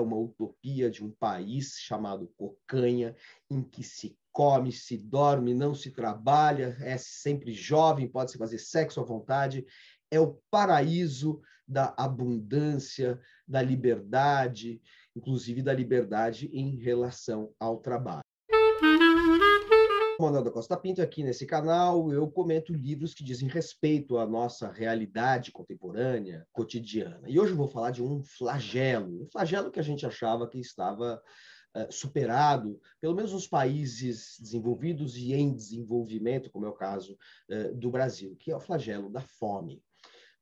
É uma utopia de um país chamado Cocanha, em que se come, se dorme, não se trabalha, é sempre jovem, pode se fazer sexo à vontade, é o paraíso da abundância, da liberdade, inclusive da liberdade em relação ao trabalho. Manuel da Costa Pinto, aqui nesse canal eu comento livros que dizem respeito à nossa realidade contemporânea, cotidiana. E hoje eu vou falar de um flagelo, um flagelo que a gente achava que estava uh, superado, pelo menos nos países desenvolvidos e em desenvolvimento, como é o caso uh, do Brasil, que é o flagelo da fome.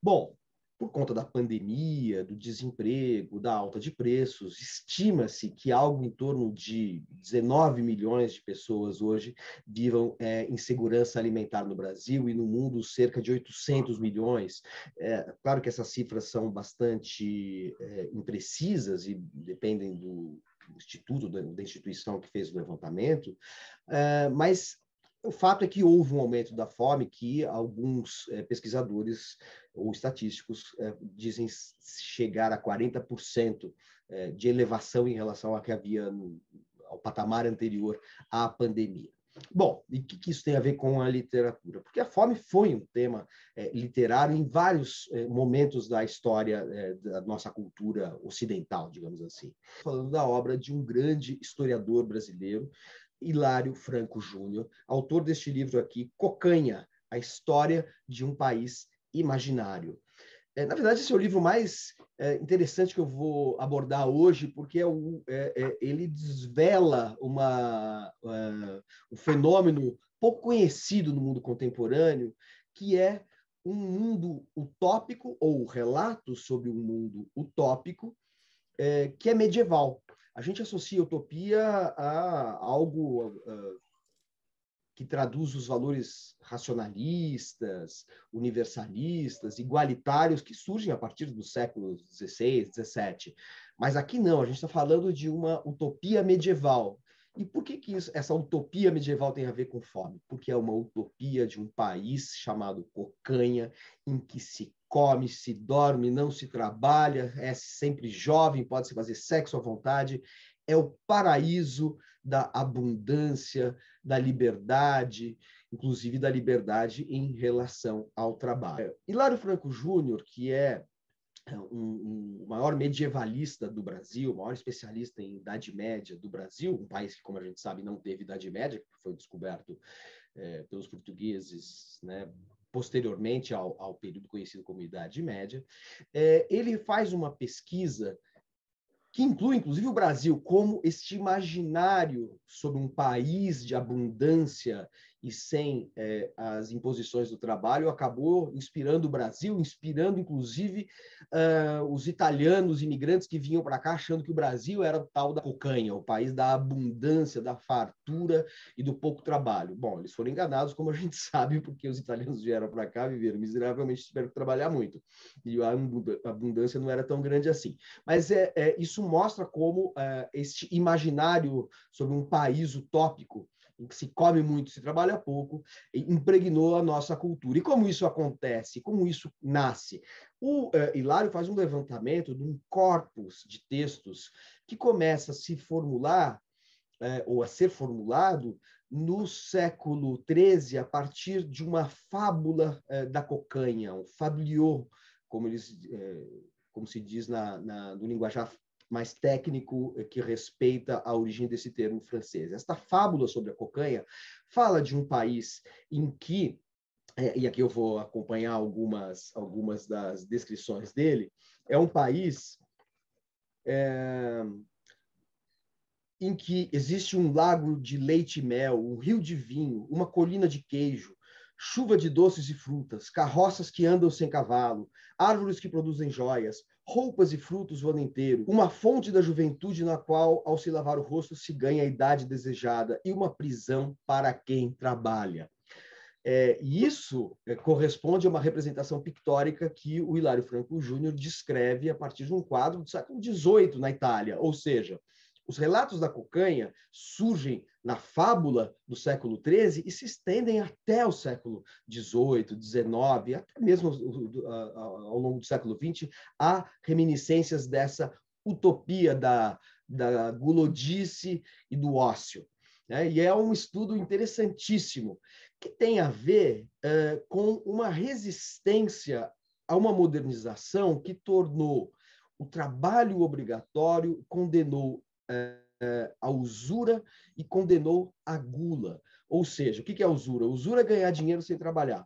Bom, por conta da pandemia, do desemprego, da alta de preços, estima-se que algo em torno de 19 milhões de pessoas hoje vivam é, insegurança alimentar no Brasil e no mundo cerca de 800 milhões. É, claro que essas cifras são bastante é, imprecisas e dependem do instituto, da, instituição que fez o levantamento, é, mas o fato é que houve um aumento da fome que alguns é, pesquisadores ou estatísticos é, dizem chegar a 40% é, eh, de elevação em relação ao que havia no, ao patamar anterior à pandemia. Bom, e o que, que, isso tem a ver com a literatura? Porque a fome foi um tema é, literário em vários é, momentos da história é, da nossa cultura ocidental, digamos assim. Falando da obra de um grande historiador brasileiro, Hilário Franco Júnior, autor deste livro aqui, Cocanha, a história de um país imaginário. É, na verdade, esse é o livro mais é, interessante que eu vou abordar hoje, porque é o, é, é, ele desvela uma, uh, um fenômeno pouco conhecido no mundo contemporâneo, que é um mundo utópico ou relato sobre um mundo utópico é, que é medieval. A gente associa utopia a algo a, que traduz os valores racionalistas, universalistas, igualitários que surgem a partir do século XVI, XVII. Mas aqui não, a gente está falando de uma utopia medieval. E por que, que isso, essa utopia medieval tem a ver com fome? Porque é uma utopia de um país chamado Cocanha, em que se come, se dorme, não se trabalha, é sempre jovem, pode se fazer sexo à vontade, é o paraíso da abundância, da liberdade, inclusive da liberdade em relação ao trabalho. É, Hilário Franco Júnior, que é, é um, um maior medievalista do Brasil, maior especialista em Idade Média do Brasil, um país que, como a gente sabe, não teve Idade Média, que foi descoberto é, pelos portugueses, né, posteriormente ao, ao período conhecido como Idade Média, é, ele faz uma pesquisa que inclui, inclusive, o Brasil como este imaginário sobre um país de abundância e sem eh, as imposições do trabalho, acabou inspirando o Brasil, inspirando inclusive uh, os italianos imigrantes que vinham para cá achando que o Brasil era o tal da cocanha, o país da abundância, da fartura e do pouco trabalho. Bom, eles foram enganados, como a gente sabe, porque os italianos vieram para cá, viveram miseravelmente, tiveram que trabalhar muito. E a abundância não era tão grande assim. Mas é, é isso mostra como eh, este imaginário sobre um país utópico em que se come muito, se trabalha pouco, impregnou a nossa cultura. E como isso acontece? Como isso nasce? O uh, Hilário faz um levantamento de um corpus de textos que começa a se formular, uh, ou a ser formulado, no século XIII, a partir de uma fábula uh, da cocanha, um fabliot, como, eles, como se diz na, na, no linguajar mais técnico eh, que respeita a origem desse termo francês. Esta fábula sobre a cocanha fala de um país em que eh, e aqui eu vou acompanhar algumas algumas das descrições dele. É um país é, em que existe um lago de leite e mel, um rio de vinho, uma colina de queijo, chuva de doces e frutas, carroças que andam sem cavalo, árvores que produzem joias, roupas e frutos o ano inteiro, uma fonte da juventude na qual, ao se lavar o rosto, se ganha a idade desejada, e uma prisão para quem trabalha. É, e isso é, corresponde a uma representação pictórica que o Hilário Franco Júnior descreve a partir de um quadro do século XVIII na Itália, ou seja, os relatos da cocanha surgem na fábula do século XIII e se estendem até o século XVIII, XIX, até mesmo ao longo do século XX, há reminiscências dessa utopia da, da gulodice e do ócio. Né? E é um estudo interessantíssimo, que tem a ver uh, com uma resistência a uma modernização que tornou o trabalho obrigatório, condenou a usura e condenou a gula. Ou seja, o que é usura? usura é ganhar dinheiro sem trabalhar.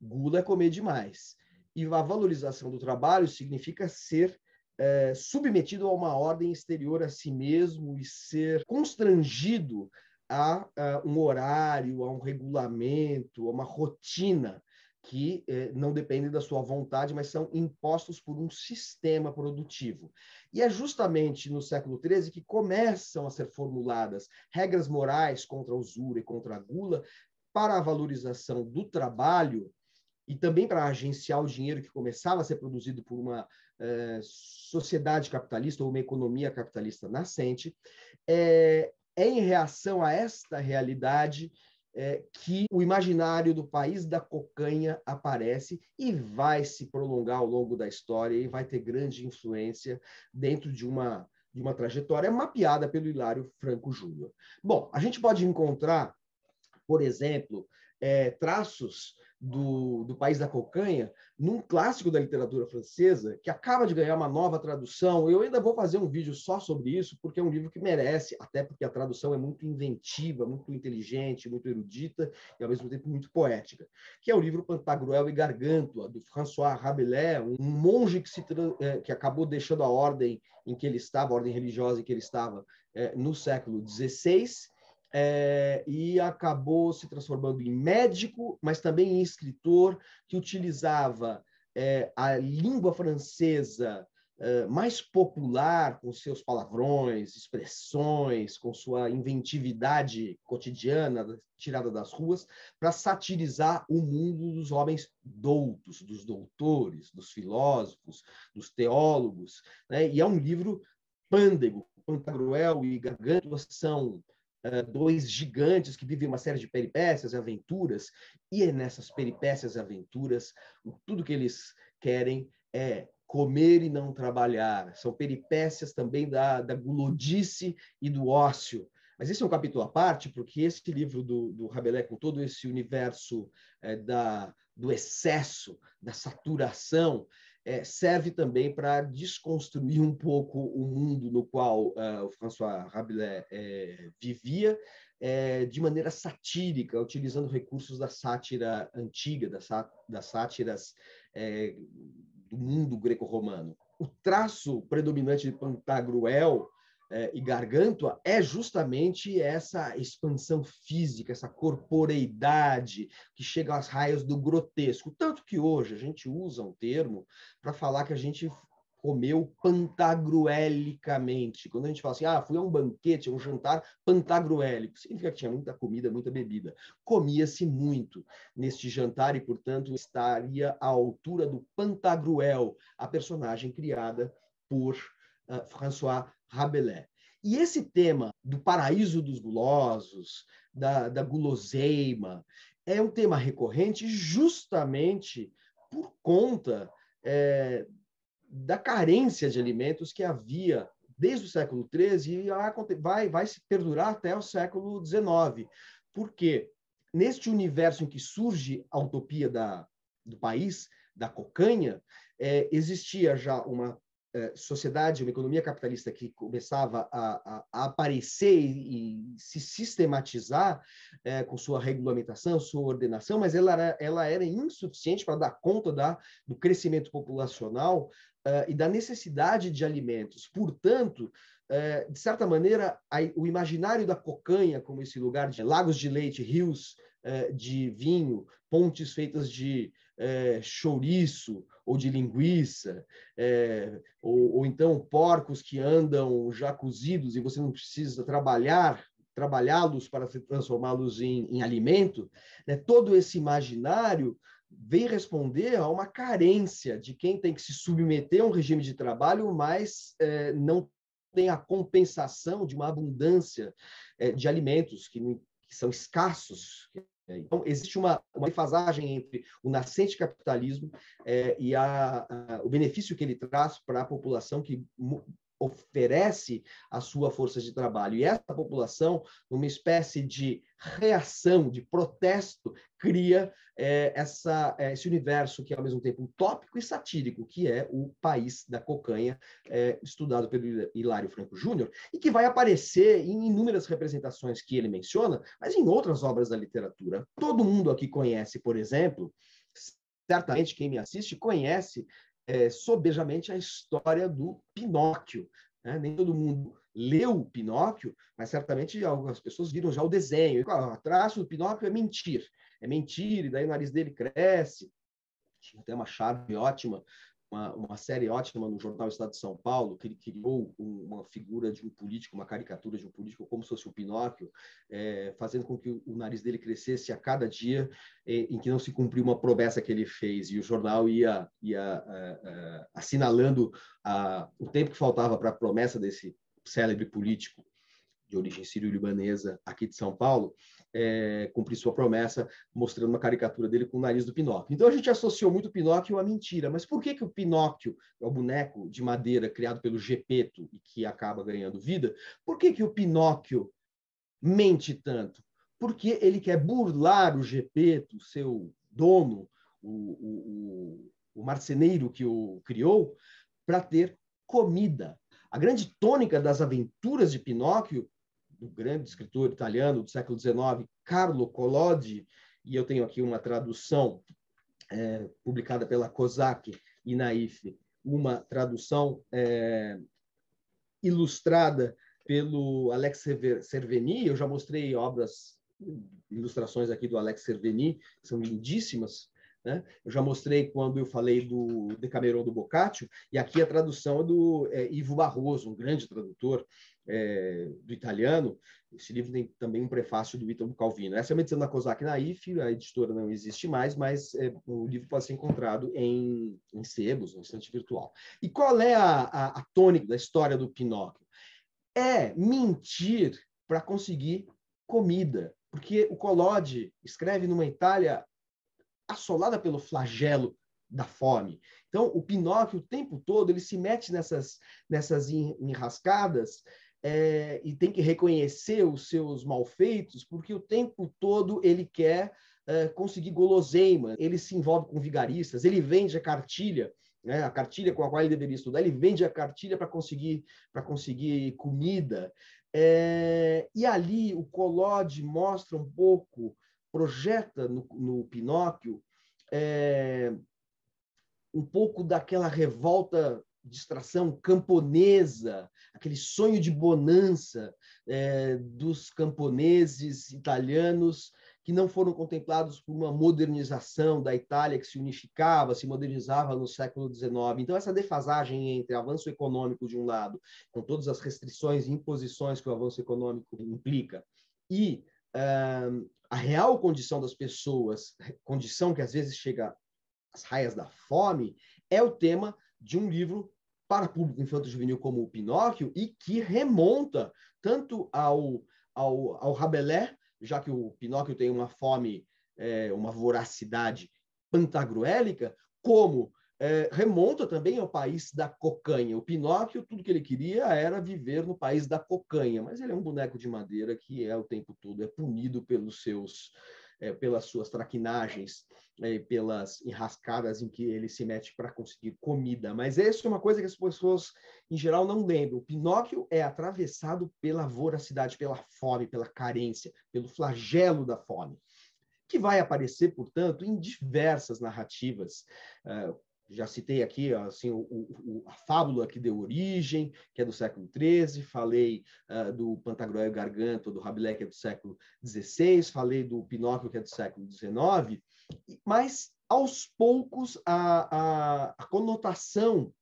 Gula é comer demais. E a valorização do trabalho significa ser é, submetido a uma ordem exterior a si mesmo e ser constrangido a, a um horário, a um regulamento, a uma rotina que eh, não dependem da sua vontade, mas são impostos por um sistema produtivo. E é justamente no século XIII que começam a ser formuladas regras morais contra a usura e contra a gula para a valorização do trabalho e também para agenciar o dinheiro que começava a ser produzido por uma eh, sociedade capitalista ou uma economia capitalista nascente. é, é em reação a esta realidade é, que o imaginário do país da cocanha aparece e vai se prolongar ao longo da história e vai ter grande influência dentro de uma, de uma trajetória mapeada pelo Hilário Franco Júnior. Bom, a gente pode encontrar, por exemplo, é, traços do, do País da Cocanha, num clássico da literatura francesa, que acaba de ganhar uma nova tradução. Eu ainda vou fazer um vídeo só sobre isso, porque é um livro que merece, até porque a tradução é muito inventiva, muito inteligente, muito erudita e, ao mesmo tempo, muito poética, que é o livro Pantagruel e Gargantua, do François Rabelais, um monge que, se, é, que acabou deixando a ordem em que ele estava, a ordem religiosa em que ele estava, é, no século XVI, é, e acabou se transformando em médico, mas também em escritor, que utilizava é, a língua francesa é, mais popular, com seus palavrões, expressões, com sua inventividade cotidiana tirada das ruas, para satirizar o mundo dos homens doutos, dos doutores, dos filósofos, dos teólogos. Né? E é um livro pândego. Pantagruel e Gargantua são eh, dois gigantes que vivem uma série de peripécias e aventuras, e é nessas peripécias e aventuras, tudo que eles querem é comer e não trabalhar. São peripécias também da, da gulodice e do ócio. Mas esse é um capítulo à parte, porque esse livro do, do Rabelais, com todo esse universo é, da, do excesso, da saturação, é, serve também para desconstruir um pouco o mundo no qual uh, o François Rabelais é, vivia, é, de maneira satírica, utilizando recursos da sátira antiga, das, das sátiras é, do mundo greco-romano. O traço predominante de Pantagruel é, e garganta é justamente essa expansão física, essa corporeidade que chega às raias do grotesco. Tanto que hoje a gente usa um termo para falar que a gente comeu pantagruelicamente. Quando a gente fala assim, ah, fui a um banquete, a um jantar pantagruélico, significa que tinha muita comida, muita bebida. Comia-se muito neste jantar e, portanto, estaria à altura do Pantagruel, a personagem criada por uh, François Rabelais. E esse tema do paraíso dos gulosos, da, da guloseima, é um tema recorrente justamente por conta é, da carência de alimentos que havia desde o século XIII e vai, vai se perdurar até o século XIX. Porque neste universo em que surge a utopia da, do país, da cocanha, é, existia já uma eh, sociedade, uma economia capitalista que começava a, a, a aparecer e, e, se sistematizar é, com sua regulamentação, sua ordenação, mas ela era, ela era insuficiente para dar conta da, do crescimento populacional uh, e da necessidade de alimentos. Portanto, uh, de certa maneira, a, o imaginário da cocanha como esse lugar de lagos de leite, rios uh, de vinho, pontes feitas de é, chouriço ou de linguiça, é, ou, ou, então porcos que andam já cozidos e você não precisa trabalhar trabalhá-los para transformá-los em, em, alimento, né? todo esse imaginário vem responder a uma carência de quem tem que se submeter a um regime de trabalho, mas é, não tem a compensação de uma abundância é, de alimentos que, que são escassos, que é, então, existe uma, uma defasagem entre o nascente capitalismo é, e a, a, o benefício que ele traz para a população que oferece a sua força de trabalho. E essa população, numa espécie de reação, de protesto, cria é, essa, é, esse universo que é ao mesmo tempo utópico e satírico, que é o país da cocanha, é, estudado pelo Hilário Franco Júnior, e que vai aparecer em inúmeras representações que ele menciona, mas em outras obras da literatura. Todo mundo aqui conhece, por exemplo, certamente quem me assiste conhece é, sobejamente a história do Pinóquio. Né? Nem todo mundo leu Pinóquio, mas certamente algumas pessoas viram já o desenho. O traço do Pinóquio é mentir. É mentir, e daí o nariz dele cresce. Tinha até uma chave ótima, uma, uma série ótima no jornal Estado de São Paulo, que ele criou uma figura de um político, uma caricatura de um político, como se fosse o Pinóquio, é, fazendo com que o, o, nariz dele crescesse a cada dia é, em que não se cumpriu uma promessa que ele fez. E o jornal ia, ia a, é, a, é, assinalando a, o tempo que faltava para a promessa desse célebre político de origem sírio-libanesa aqui de São Paulo, é, cumprir sua promessa, mostrando uma caricatura dele com o nariz do Pinóquio. Então a gente associou muito o Pinóquio à mentira, mas por que, que o Pinóquio, é o boneco de madeira criado pelo Gepeto e que acaba ganhando vida, por que, que o Pinóquio mente tanto? Porque ele quer burlar o Gepeto, seu dono, o, o, o, o marceneiro que o criou, para ter comida a grande tônica das aventuras de Pinóquio, do grande escritor italiano do século XIX, Carlo Collodi, e eu tenho aqui uma tradução é, publicada pela COSAC e Naif, uma tradução é, ilustrada pelo Alex Cerveni. Eu já mostrei obras, ilustrações aqui do Alex Cerveni, que são lindíssimas, né? Eu já mostrei quando eu falei do Decameron do Boccaccio, e aqui a tradução é do é, Ivo Barroso, um grande tradutor é, do italiano. Esse livro tem também um prefácio do Ítalo Calvino. Essa é uma edição da Cosac Naif, a editora não existe mais, mas é, o livro pode ser encontrado em, em sebos, no instante virtual. E qual é a, a, a tônica da história do Pinóquio? É mentir para conseguir comida, porque o Collodi escreve numa Itália assolada pelo flagelo da fome. Então, o Pinóquio, o tempo todo, ele se mete nessas, nessas enrascadas é, e tem que reconhecer os seus malfeitos, porque o tempo todo ele quer é, conseguir guloseima, ele se envolve com vigaristas, ele vende a cartilha, né, a cartilha com a qual ele deveria estudar, ele vende a cartilha para conseguir, conseguir comida. É, e ali o Colode mostra um pouco projeta no, no Pinóquio é, um pouco daquela revolta, distração camponesa, aquele sonho de bonança é, dos camponeses italianos que não foram contemplados por uma modernização da Itália que se unificava, se modernizava no século XIX. Então, essa defasagem entre avanço econômico de um lado, com todas as restrições e imposições que o avanço econômico implica, e uh, a real condição das pessoas, condição que às vezes chega às raias da fome, é o tema de um livro para público infanto-juvenil como o Pinóquio e que remonta tanto ao, ao, ao Rabelais, já que o Pinóquio tem uma fome, é, uma voracidade pantagruélica, como é, remonta também ao país da cocanha. O Pinóquio, tudo que ele queria era viver no país da cocanha, mas ele é um boneco de madeira que é o tempo todo é punido pelos seus é, pelas suas traquinagens, é, pelas enrascadas em que ele se mete para conseguir comida. Mas essa é uma coisa que as pessoas, em geral, não lembram. O Pinóquio é atravessado pela voracidade, pela fome, pela carência, pelo flagelo da fome. Que vai aparecer, portanto, em diversas narrativas. É, já citei aqui assim o, o, a fábula que deu origem, que é do século XIII, falei uh, do Pantagruel garganta Garganto, do Rabelais, que é do século XVI, falei do Pinóquio, que é do século XIX, mas aos poucos a, a, a conotação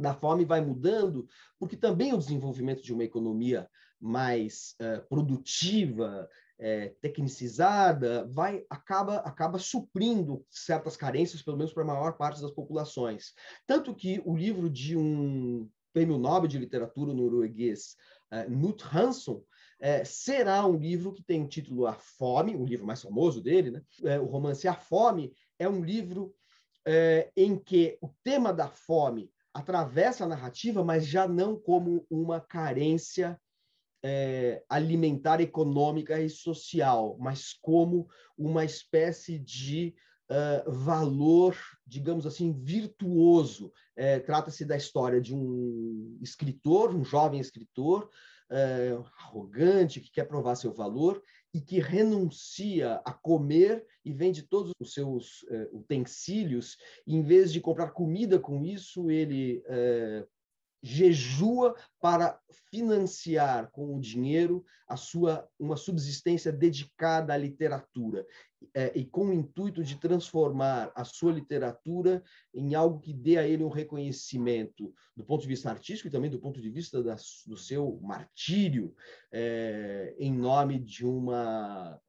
da fome vai mudando, porque também o desenvolvimento de uma economia mais uh, produtiva, é, tecnicizada, vai acaba acaba suprindo certas carências, pelo menos para a maior parte das populações. Tanto que o livro de um prêmio Nobel de literatura norueguês, é, Knut é, será um livro que tem o título A Fome, o livro mais famoso dele, né? É, o romance A Fome é um livro é, em que o tema da fome atravessa a narrativa, mas já não como uma carência é, alimentar econômica e social, mas como uma espécie de uh, valor, digamos assim, virtuoso. É, Trata-se da história de um escritor, um jovem escritor, uh, arrogante, que quer provar seu valor e que renuncia a comer e vende todos os seus uh, utensílios. E, em vez de comprar comida com isso, ele jejua para financiar com o dinheiro a sua uma subsistência dedicada à literatura é, e com o intuito de transformar a sua literatura em algo que dê a ele um reconhecimento do ponto de vista artístico e também do ponto de vista da, do seu martírio é, em nome de uma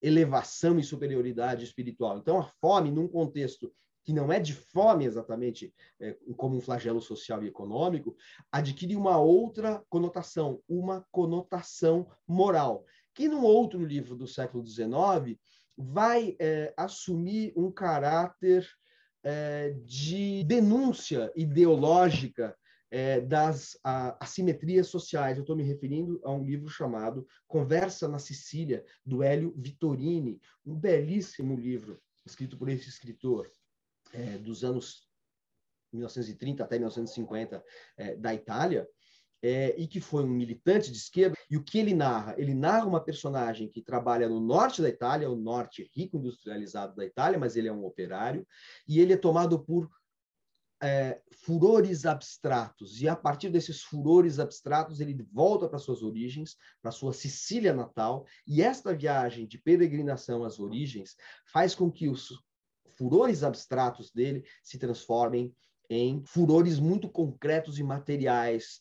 elevação e superioridade espiritual. Então, a fome, num contexto que não é de fome exatamente é, como um flagelo social e econômico, adquire uma outra conotação, uma conotação moral, que num outro livro do século XIX vai é, assumir um caráter é, de denúncia ideológica é, das a, assimetrias sociais. Eu estou me referindo a um livro chamado Conversa na Sicília, do Hélio Vitorini, um belíssimo livro escrito por esse escritor é, dos anos 1930 até 1950 é, da Itália, é, e que foi um militante de esquerda. E o que ele narra? Ele narra uma personagem que trabalha no norte da Itália, o norte rico industrializado da Itália, mas ele é um operário, e ele é tomado por é, furores abstratos. E a partir desses furores abstratos, ele volta para suas origens, para sua Sicília natal. E esta viagem de peregrinação às origens faz com que os furores abstratos dele se transformem em furores muito concretos e materiais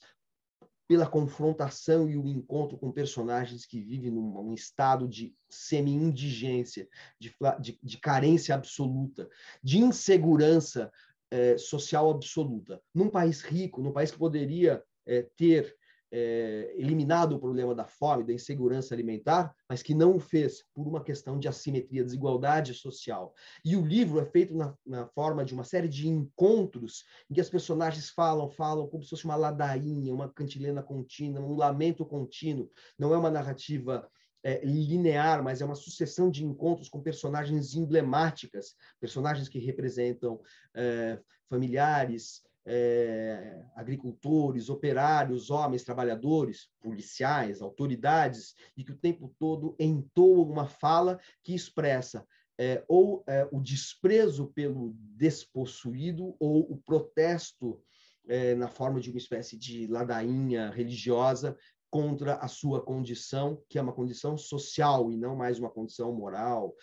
pela confrontação e o encontro com personagens que vivem num, estado de semi-indigência, de, de, de, carência absoluta, de insegurança eh, social absoluta. Num país rico, num país que poderia eh, ter é, eliminado o problema da fome, da insegurança alimentar, mas que não o fez por uma questão de assimetria, desigualdade social. E o livro é feito na, na, forma de uma série de encontros em que as personagens falam, falam como se fosse uma ladainha, uma cantilena contínua, um lamento contínuo. Não é uma narrativa é, linear, mas é uma sucessão de encontros com personagens emblemáticas, personagens que representam é, familiares, é, agricultores, operários, homens, trabalhadores, policiais, autoridades, e que o tempo todo entoam uma fala que expressa é, ou é, o desprezo pelo despossuído ou o protesto na forma de uma espécie de ladainha religiosa contra a sua condição, que é uma condição social e não mais uma condição moral,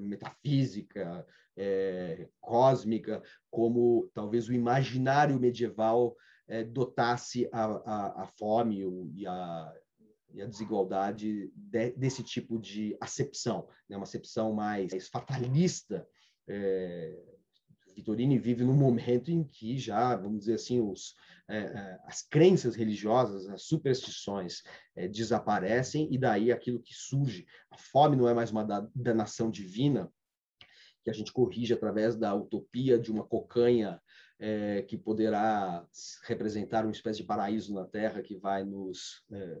metafísica, cósmica, como talvez o imaginário medieval é, dotasse a, a, a fome e a, e a desigualdade de, desse tipo de acepção, né? uma acepção mais fatalista. É, Vitorini vive num momento em que já, vamos dizer assim, os, é, é, as crenças religiosas, as superstições é, desaparecem e daí aquilo que surge, a fome não é mais uma da, danação divina, que a gente corrige através da utopia de uma cocanha é, que poderá representar uma espécie de paraíso na Terra que vai nos é,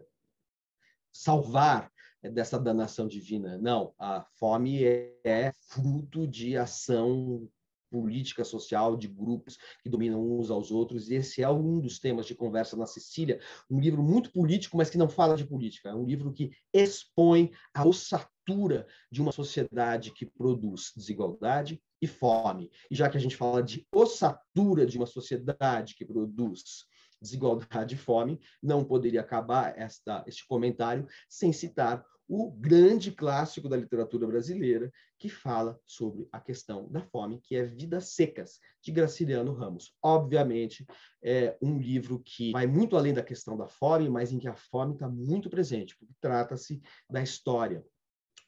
salvar é, dessa danação divina. Não, a fome é, é fruto de ação política social de grupos que dominam uns aos outros. E esse é um dos temas de conversa na Sicília, um livro muito político, mas que não fala de política. É um livro que expõe a ossatura de uma sociedade que produz desigualdade e fome. E já que a gente fala de ossatura de uma sociedade que produz desigualdade e fome, não poderia acabar esta, este comentário sem citar o grande clássico da literatura brasileira, que fala sobre a questão da fome, que é Vidas Secas, de Graciliano Ramos. Obviamente, é um livro que vai muito além da questão da fome, mas em que a fome está muito presente, porque trata-se da história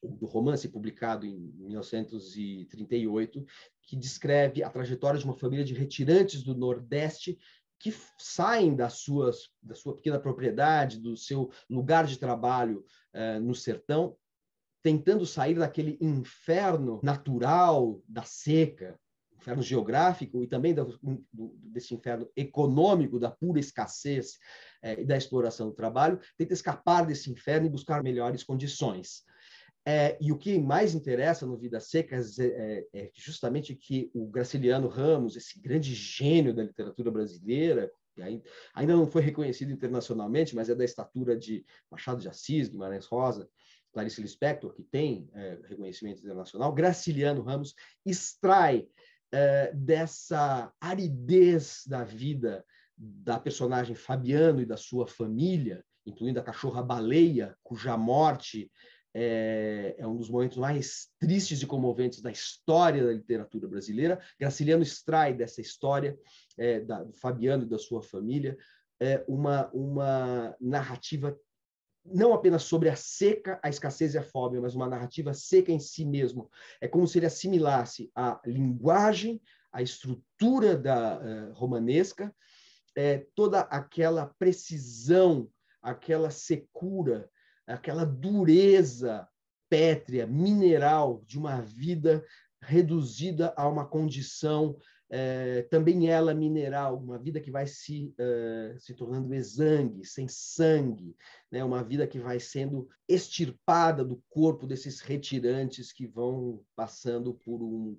do romance publicado em 1938, que descreve a trajetória de uma família de retirantes do Nordeste que saem das suas, da sua pequena propriedade, do seu lugar de trabalho eh, no sertão tentando sair daquele inferno natural da seca, inferno geográfico e também do, do, desse inferno econômico, da pura escassez é, e da exploração do trabalho, tenta escapar desse inferno e buscar melhores condições. É, e o que mais interessa no vida seca é, é, é, justamente que o Graciliano Ramos, esse grande gênio da literatura brasileira, que ainda não foi reconhecido internacionalmente, mas é da estatura de Machado de Assis, Guimarães Rosa, Clarice Lispector, que tem é, reconhecimento internacional, Graciliano Ramos extrai é, dessa aridez da vida da personagem Fabiano e da sua família, incluindo a cachorra-baleia, cuja morte é, é, um dos momentos mais tristes e comoventes da história da literatura brasileira. Graciliano extrai dessa história é, da, do Fabiano e da sua família é, uma, uma narrativa não apenas sobre a seca, a escassez e a fome, mas uma narrativa seca em si mesmo. É como se ele assimilasse a linguagem, a estrutura da uh, romanesca, é, toda aquela precisão, aquela secura, aquela dureza pétrea, mineral de uma vida reduzida a uma condição é, também ela mineral, uma vida que vai se, uh, se tornando exangue, sem sangue, né? uma vida que vai sendo extirpada do corpo desses retirantes que vão passando por um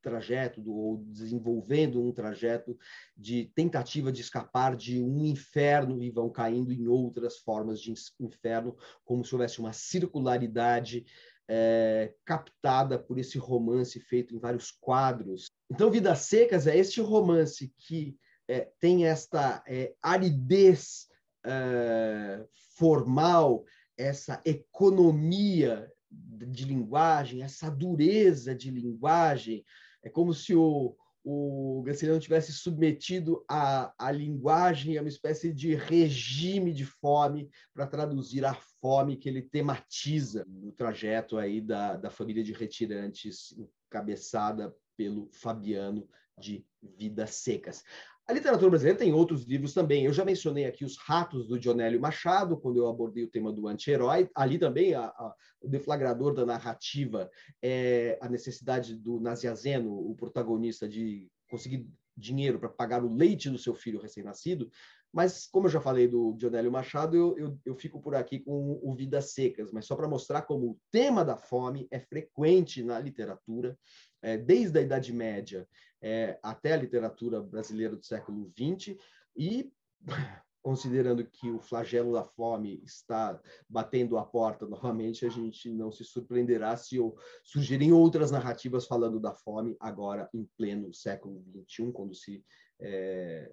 trajeto do, ou desenvolvendo um trajeto de tentativa de escapar de um inferno e vão caindo em outras formas de inferno, como se houvesse uma circularidade é, captada por esse romance feito em vários quadros. Então, Vidas Secas é este romance que é, tem esta é, aridez é, formal, essa economia de linguagem, essa dureza de linguagem. É como se o, o Graciliano tivesse submetido a, a linguagem a é uma espécie de regime de fome para traduzir a fome que ele tematiza no trajeto aí da, da família de retirantes encabeçada pelo Fabiano de Vidas Secas. A literatura brasileira tem outros livros também. Eu já mencionei aqui Os Ratos, do Dionélio Machado, quando eu abordei o tema do anti-herói. Ali também a, a, o deflagrador da narrativa é a necessidade do Naziazeno, o protagonista, de conseguir dinheiro para pagar o leite do seu filho recém-nascido. Mas, como eu já falei do Dionélio Machado, eu, eu, eu fico por aqui com o Vidas Secas, mas só para mostrar como o tema da fome é frequente na literatura, é, desde a Idade Média é, até a literatura brasileira do século XX e considerando que o flagelo da fome está batendo a porta novamente, a gente não se surpreenderá se surgirem outras narrativas falando da fome agora em pleno século XXI, quando se é,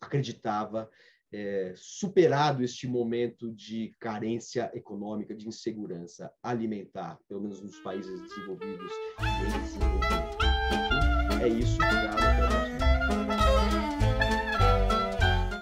acreditava é, superado este momento de carência econômica, de insegurança alimentar, pelo menos nos países desenvolvidos desenvolvidos. É isso, obrigado, até o próximo.